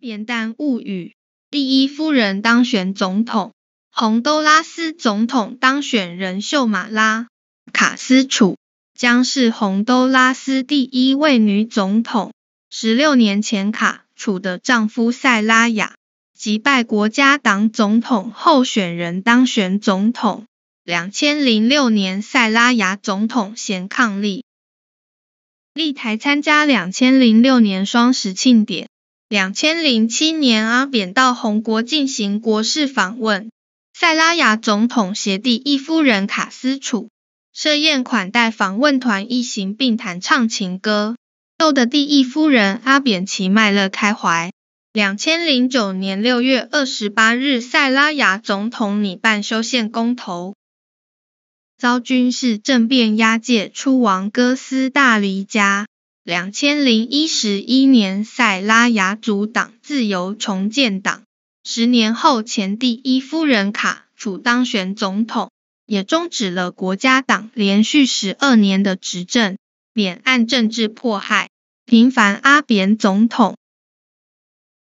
《扁担物语》第一夫人当选总统，洪都拉斯总统当选人秀马拉卡斯楚将是洪都拉斯第一位女总统。十六年前，卡楚的丈夫塞拉雅击败国家党总统候选人当选总统。两千零六年，塞拉雅总统嫌抗力，力台参加两千零六年双十庆典。两千零七年，阿扁到红国进行国事访问，塞拉雅总统协弟一夫人卡斯楚设宴款待访问团一行，并弹唱情歌，逗得第一夫人阿扁奇迈乐开怀。两千零九年六月二十八日，塞拉雅总统拟办修宪公投，遭军事政变押解出亡哥斯大黎加。两千零一十一年，塞拉雅族党自由重建党，十年后前第一夫人卡楚当选总统，也终止了国家党连续十二年的执政，免岸政治迫害，平繁阿扁总统。